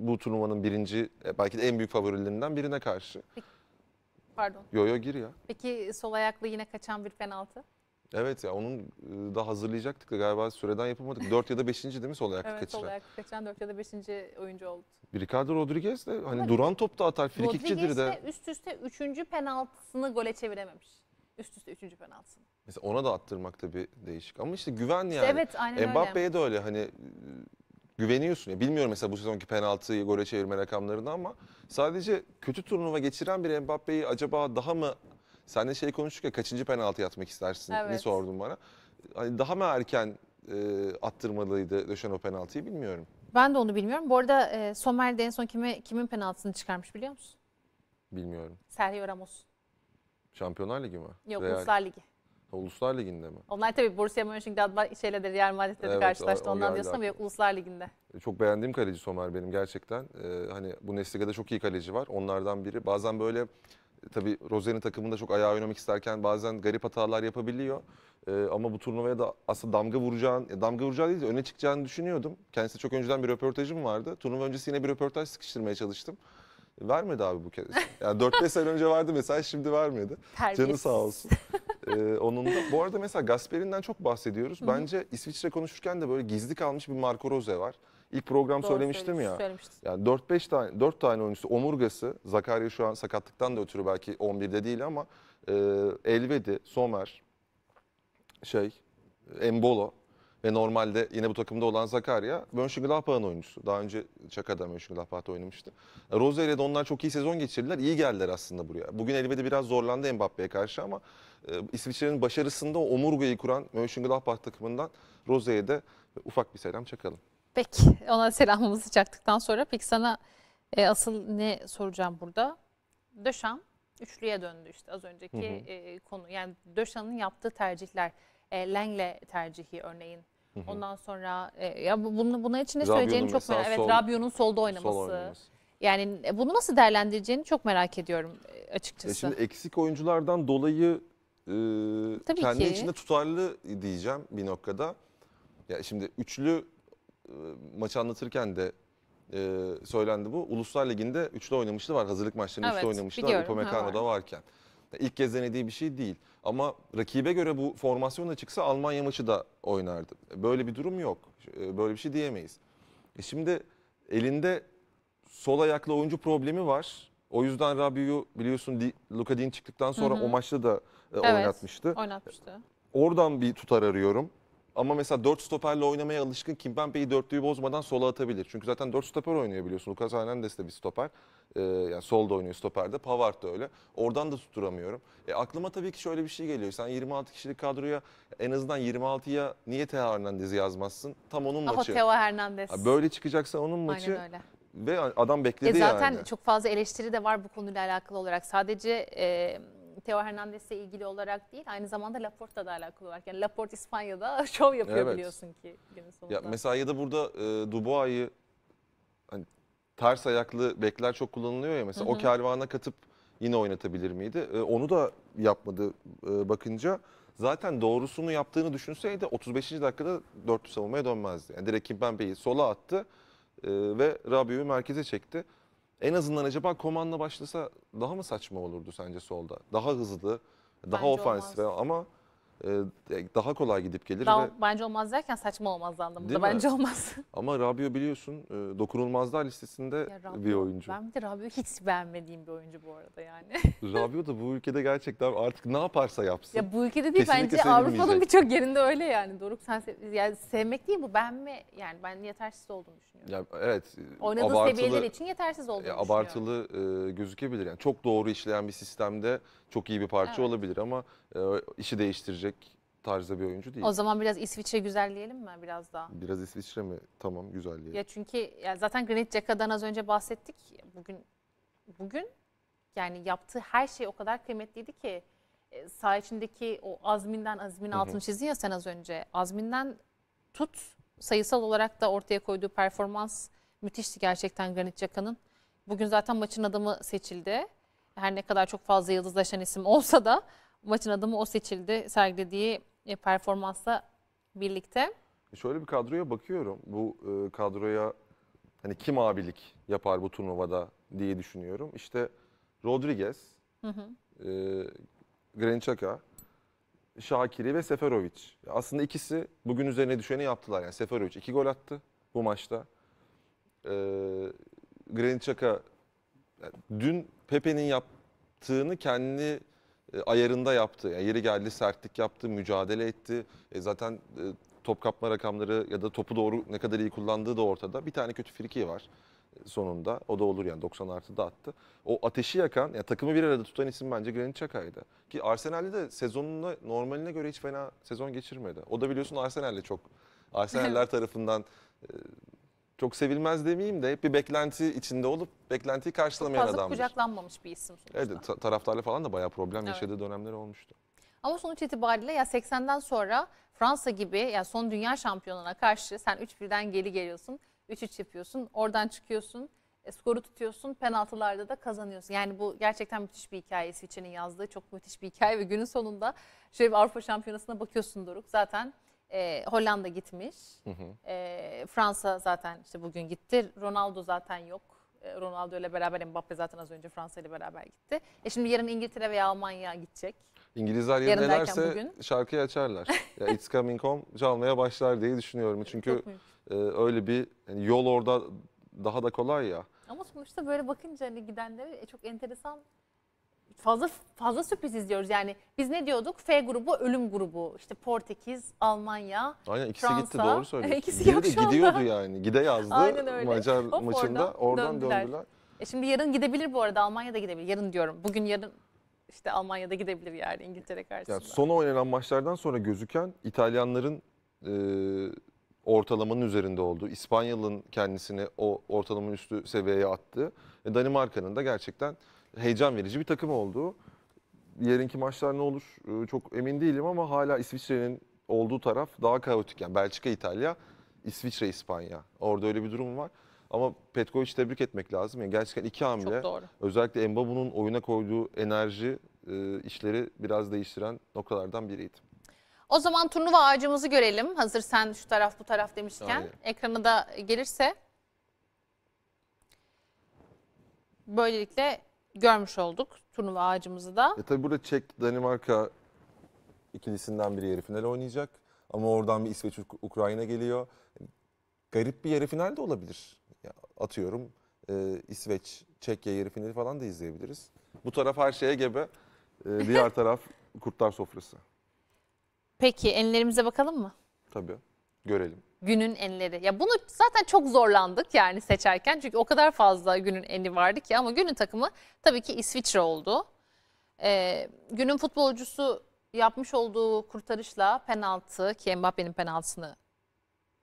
bu turnuvanın birinci e, belki de en büyük favorilerinden birine karşı. Peki, pardon. Yo yo gir ya. Peki sol ayaklı yine kaçan bir penaltı? Evet ya onun ıı, da hazırlayacaktık da galiba süreden yapamadık. 4 ya da 5. değil mi sol ayaklı evet, kaçıran? Evet sol ayaklı kaçıran 4 ya da 5. oyuncu oldu. Ricardo Rodriguez de hani evet. duran da atar, frikikçidir de. Rodriguez de üst üste 3. penaltısını gole çevirememiş. Üst üste 3. penaltısını. Mesela ona da attırmak da bir değişik ama işte güven yani. İşte evet aynen Mbappe'ye de öyle hani güveniyorsun. Ya bilmiyorum mesela bu sezonki penaltıyı gole çevirme rakamlarını ama sadece kötü turnuva geçiren bir Mbappe'yi acaba daha mı sen de şey konuştuk ya kaçıncı penaltı atmak istersin evet. ne sordun bana. Hani daha mı erken e, attırmalıydı Döşen o penaltıyı bilmiyorum. Ben de onu bilmiyorum. Bu arada e, Somer en son kime, kimin penaltısını çıkarmış biliyor musun? Bilmiyorum. Sergio Ramos. Şampiyonlar Ligi mi? Yok Real. Uluslar Ligi. Uluslar Ligi'nde mi? Onlar tabii Borussia Mönchengladbach şeyle de Real Madrid'le evet, karşılaştı. O, o Ondan diyorsun ama Uluslar Ligi'nde. E, çok beğendiğim kaleci Somer benim gerçekten. Ee, hani bu Nesliga'da çok iyi kaleci var. Onlardan biri. Bazen böyle tabii Rozer'in takımında çok ayağı oynamak isterken bazen garip hatalar yapabiliyor. Ee, ama bu turnuvaya da aslında damga vuracağını, damga vuracağı değil de öne çıkacağını düşünüyordum. Kendisi çok önceden bir röportajım vardı. Turnuva öncesi yine bir röportaj sıkıştırmaya çalıştım. E, vermedi abi bu kez. Yani 4-5 sene önce vardı mesela şimdi vermedi. Terbiyesiz. Canı sağ olsun. Ee, onun da. Bu arada mesela Gasperi'nden çok bahsediyoruz. Bence İsviçre konuşurken de böyle gizli kalmış bir Marco Rose var. İlk program Doğru söylemiştim ya. Söylemiştim. Yani 4-5 tane 4 tane oyuncusu omurgası Zakaria şu an sakatlıktan da ötürü belki 11'de değil ama e, Elvedi, Somer, şey, Embolo ve normalde yine bu takımda olan Zakaria Mönchengladbach'ın oyuncusu. Daha önce Çaka'da Mönchengladbach'ta oynamıştı. E, Rozier'e de onlar çok iyi sezon geçirdiler. İyi geldiler aslında buraya. Bugün elbette biraz zorlandı Mbappe'ye karşı ama e, İsviçre'nin başarısında o omurgayı kuran Mönchengladbach takımından Rozier'e de ufak bir selam çakalım. Peki ona selamımızı çaktıktan sonra peki sana e, asıl ne soracağım burada? Döşan üçlüye döndü işte az önceki hı hı. E, konu. Yani Döşan'ın yaptığı tercihler, e, Lengle tercihi örneğin. Hı hı. Ondan sonra e, ya bunu buna için ne söyleyeceğini çok merak ediyorum. Evet, sol, Rabiot'un solda oynaması. Sol oynaması. Yani bunu nasıl değerlendireceğini çok merak ediyorum e, e, açıkçası. E şimdi eksik oyunculardan dolayı e, Tabii kendi ki. içinde tutarlı diyeceğim bir noktada. Ya şimdi üçlü e, maçı anlatırken de e, söylendi bu. Uluslar Ligi'nde üçlü oynamıştı var. Hazırlık maçlarında evet, üçlü oynamıştı var. Upamecano'da varken. İlk kez denediği bir şey değil. Ama rakibe göre bu formasyonla çıksa Almanya maçı da oynardı. Böyle bir durum yok. E, böyle bir şey diyemeyiz. E şimdi elinde sol ayaklı oyuncu problemi var. O yüzden Rabiu biliyorsun Luka Din çıktıktan sonra hı hı. o maçta da e, evet, oynatmıştı. oynatmıştı. Oradan bir tutar arıyorum. Ama mesela 4 stoperle oynamaya alışkın Kimpembe'yi dörtlüyü bozmadan sola atabilir. Çünkü zaten 4 stoper oynuyor biliyorsun. Lucas Hernandez de bir stoper. Ee, yani solda oynuyor stoperde. Pavard da öyle. Oradan da tutturamıyorum. E, aklıma tabii ki şöyle bir şey geliyor. Sen 26 kişilik kadroya en azından 26'ya niye Teo Hernandez'i yazmazsın? Tam onun maçı. maçı. Teo Hernandez. Ya böyle çıkacaksa onun maçı. Aynen öyle ve adam bekledi e zaten yani. Zaten çok fazla eleştiri de var bu konuyla alakalı olarak. Sadece e, Theo Hernandez'le ilgili olarak değil aynı zamanda Laporta'da alakalı olarak. Yani Laporte İspanya'da şov yapıyor evet. biliyorsun ki günün sonunda. Ya mesela ya da burada e, Dubois'ı hani ters ayaklı bekler çok kullanılıyor ya mesela hı hı. o kervana katıp yine oynatabilir miydi? E, onu da yapmadı e, bakınca. Zaten doğrusunu yaptığını düşünseydi 35. dakikada dörtlü savunmaya dönmezdi. Yani direkt Kimpembe'yi sola attı e, ve Rabiot'u merkeze çekti. En azından acaba Koman'la başlasa daha mı saçma olurdu sence solda? Daha hızlı, daha Bence ofansif ama e, e, daha kolay gidip gelir. Daha, ve... Bence olmaz derken saçma olmaz anlamında. Bence olmaz. Ama Rabio biliyorsun e, dokunulmazlar listesinde ya Rabio, bir oyuncu. Ben bir de Rabio hiç beğenmediğim bir oyuncu bu arada yani. Rabio da bu ülkede gerçekten artık ne yaparsa yapsın. Ya bu ülkede değil bence Avrupa'nın birçok yerinde öyle yani. Doruk sen se yani sevmek değil bu beğenme yani ben yetersiz olduğunu düşünüyorum. Ya, evet. Oynadığı abartılı, seviyeler için yetersiz olduğunu ya, abartılı, düşünüyorum. Abartılı e, gözükebilir yani. Çok doğru işleyen bir sistemde çok iyi bir parça evet. olabilir ama e, işi değiştirecek tarzda bir oyuncu değil. O zaman biraz İsviçre güzelleyelim mi biraz daha? Biraz İsviçre mi? Tamam güzelleyelim. Ya çünkü ya zaten Granit Caka'dan az önce bahsettik. Bugün bugün yani yaptığı her şey o kadar kıymetliydi ki e, saha içindeki o azminden azmin altını çizdin ya sen az önce. Azminden tut sayısal olarak da ortaya koyduğu performans müthişti gerçekten Granit Caka'nın. Bugün zaten maçın adamı seçildi her ne kadar çok fazla yıldızlaşan isim olsa da maçın adamı o seçildi sergilediği e, performansla birlikte. E, şöyle bir kadroya bakıyorum. Bu e, kadroya hani kim abilik yapar bu turnuvada diye düşünüyorum. İşte Rodriguez, hı hı. E, Grençaka, Şakiri ve Seferovic. Aslında ikisi bugün üzerine düşeni yaptılar. Yani Seferovic iki gol attı bu maçta. E, Granit dün Pepe'nin yaptığını kendi e, ayarında yaptı. Yani yeri geldi sertlik yaptı, mücadele etti. E zaten e, top kapma rakamları ya da topu doğru ne kadar iyi kullandığı da ortada. Bir tane kötü friki var e, sonunda. O da olur yani 90 artı da attı. O ateşi yakan, yani takımı bir arada tutan isim bence Granit Xhaka'ydı. Ki Arsenal'de de sezonuna normaline göre hiç fena sezon geçirmedi. O da biliyorsun Arsenal'le çok Arsenaller tarafından çok sevilmez demeyeyim de hep bir beklenti içinde olup beklentiyi karşılamayan adam. fazla kucaklanmamış bir isim sonuçta. Evet ta taraftarla falan da bayağı problem evet. yaşadığı dönemleri olmuştu. Ama sonuç itibariyle ya 80'den sonra Fransa gibi ya son dünya şampiyonuna karşı sen 3-1'den geri geliyorsun. 3-3 yapıyorsun. Oradan çıkıyorsun. E, skoru tutuyorsun. Penaltılarda da kazanıyorsun. Yani bu gerçekten müthiş bir hikaye. İsviçre'nin yazdığı çok müthiş bir hikaye ve günün sonunda şöyle bir Avrupa Şampiyonası'na bakıyorsun Doruk. Zaten e, Hollanda gitmiş. Hı hı. E, Fransa zaten işte bugün gitti. Ronaldo zaten yok. E, Ronaldo ile beraber Mbappe zaten az önce Fransa ile beraber gitti. E şimdi yarın İngiltere veya Almanya gidecek. İngilizler yarın, yarın nelerse bugün... şarkıyı açarlar. ya It's Coming Home çalmaya başlar diye düşünüyorum. Çünkü e, öyle bir yani yol orada daha da kolay ya. Ama sonuçta böyle bakınca hani gidenlere e, çok enteresan fazla fazla sürpriz izliyoruz. Yani biz ne diyorduk? F grubu ölüm grubu. İşte Portekiz, Almanya, Aynen ikisi Fransa. gitti doğru söylüyorsun. İkisi Biri yok şu gidiyordu yani. Gide yazdı Aynen öyle. Macar Hop maçında oradan, oradan döndüler. döndüler. E şimdi yarın gidebilir bu arada Almanya da gidebilir. Yarın diyorum. Bugün yarın işte Almanya'da gidebilir yani İngiltere karşısında. Yani son oynanan maçlardan sonra gözüken İtalyanların e, ortalamanın üzerinde olduğu, İspanya'nın kendisini o ortalamanın üstü seviyeye attığı, e, Danimarka'nın da gerçekten heyecan verici bir takım oldu. Yarınki maçlar ne olur e, çok emin değilim ama hala İsviçre'nin olduğu taraf daha kaotik. Yani Belçika, İtalya, İsviçre, İspanya. Orada öyle bir durum var. Ama Petkovic'i tebrik etmek lazım. Yani gerçekten iki hamle. Özellikle Mbappe'nin oyuna koyduğu enerji e, işleri biraz değiştiren noktalardan biriydi. O zaman turnuva ağacımızı görelim. Hazır sen şu taraf bu taraf demişken. Aynen. Ekranı da gelirse. Böylelikle görmüş olduk turnuva ağacımızı da. E tabii burada Çek, Danimarka ikilisinden biri yarı final oynayacak. Ama oradan bir İsveç, Ukrayna geliyor. Garip bir yarı final de olabilir. Ya atıyorum e, İsveç, Çekya yarı finali falan da izleyebiliriz. Bu taraf her şeye gebe. E, diğer taraf kurtlar sofrası. Peki ellerimize bakalım mı? Tabii. Görelim günün enleri. Ya bunu zaten çok zorlandık yani seçerken. Çünkü o kadar fazla günün eni vardı ki ama günün takımı tabii ki İsviçre oldu. Ee, günün futbolcusu yapmış olduğu kurtarışla penaltı ki Mbappe'nin penaltısını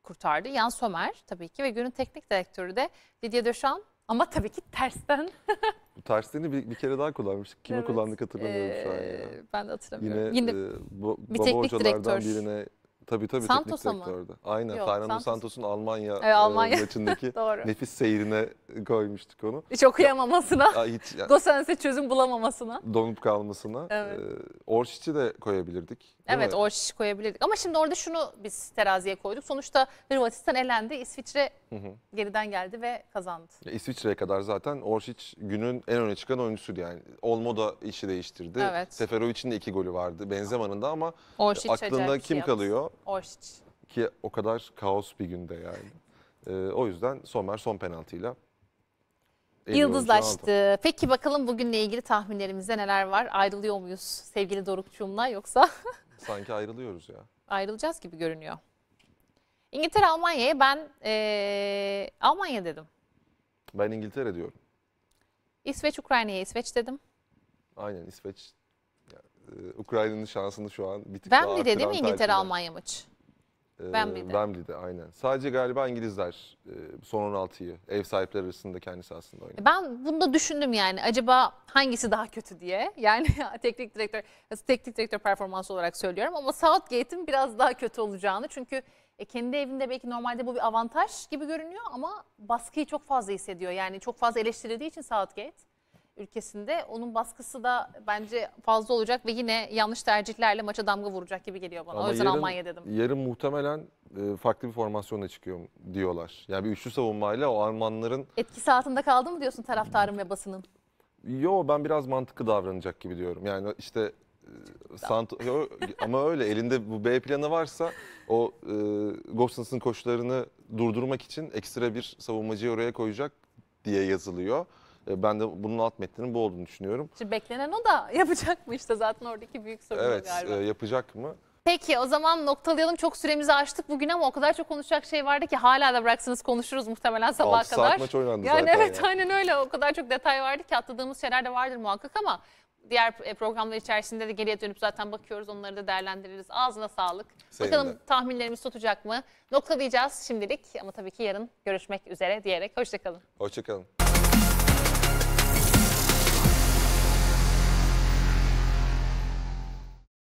kurtardı. Yan Sommer tabii ki ve günün teknik direktörü de Didier Deschamps ama tabii ki tersten. Tersliğini bir, bir kere daha kullanmıştık. Kimi evet. kullandık hatırlamıyorum ee, şu an. Ya. Ee, ben de hatırlamıyorum. Yine, Yine e, bu, bir baba hocalardan direktör. birine Tabii tabii Santos'a teknik direktörde. Aynen Yok, Fernando Santos. Santos'un Almanya, evet, Almanya. E, maçındaki nefis seyrine koymuştuk onu. Hiç okuyamamasına, ya, yani, Gosense çözüm bulamamasına. Donup kalmasına. Evet. Ee, Orşiç'i de koyabilirdik. Evet mi? Orşiç'i koyabilirdik ama şimdi orada şunu biz teraziye koyduk. Sonuçta Hırvatistan elendi, İsviçre hı hı. geriden geldi ve kazandı. Ya, İsviçre'ye kadar zaten Orşiç günün en öne çıkan oyuncusu yani. Olmo da işi değiştirdi. Evet. Seferovic'in de iki golü vardı Benzema'nın da ama Orşiç aklında şey kim yaptı. kalıyor? Orşic. Ki o kadar kaos bir günde yani. Ee, o yüzden Sommer son penaltıyla Yıldızlaştı. Peki bakalım bugünle ilgili tahminlerimizde neler var? Ayrılıyor muyuz sevgili Dorukçuğum'la yoksa? Sanki ayrılıyoruz ya. Ayrılacağız gibi görünüyor. İngiltere Almanya'ya ben ee, Almanya dedim. Ben İngiltere diyorum. İsveç Ukrayna'ya İsveç dedim. Aynen İsveç ee, Ukrayna'nın şansını şu an bir tık Wembley'de değil mi İngiltere Almanya maçı? Ee, Wembley'de. Wembley'de aynen. Sadece galiba İngilizler e, son 16'yı ev sahipleri arasında kendisi aslında oynuyor. Ben bunu da düşündüm yani acaba hangisi daha kötü diye. Yani teknik direktör teknik direktör performansı olarak söylüyorum ama Southgate'in biraz daha kötü olacağını çünkü e, kendi evinde belki normalde bu bir avantaj gibi görünüyor ama baskıyı çok fazla hissediyor. Yani çok fazla eleştirildiği için Southgate ülkesinde. Onun baskısı da bence fazla olacak ve yine yanlış tercihlerle maça damga vuracak gibi geliyor bana. Ama o yüzden yarın, Almanya dedim. Yarın muhtemelen e, farklı bir formasyonla çıkıyor diyorlar. Yani bir üçlü savunmayla o Almanların... Etkisi altında kaldı mı diyorsun taraftarın ve basının? Yo ben biraz mantıklı davranacak gibi diyorum. Yani işte e, Sant ama öyle elinde bu B planı varsa o e, Gobsons'ın koşularını durdurmak için ekstra bir savunmacıyı oraya koyacak diye yazılıyor. E, ben de bunun alt metninin bu olduğunu düşünüyorum. Şimdi beklenen o da yapacak mı işte zaten oradaki büyük sorun evet, e, galiba. Evet yapacak mı? Peki o zaman noktalayalım. Çok süremizi açtık bugün ama o kadar çok konuşacak şey vardı ki hala da bıraksanız konuşuruz muhtemelen sabaha kadar. 6 saat maç oynandı yani zaten. Evet yani. aynen öyle o kadar çok detay vardı ki atladığımız şeyler de vardır muhakkak ama diğer e, programlar içerisinde de geriye dönüp zaten bakıyoruz onları da değerlendiririz. Ağzına sağlık. Senin Bakalım tahminlerimiz tutacak mı? Noktalayacağız şimdilik ama tabii ki yarın görüşmek üzere diyerek hoşçakalın. Hoşçakalın.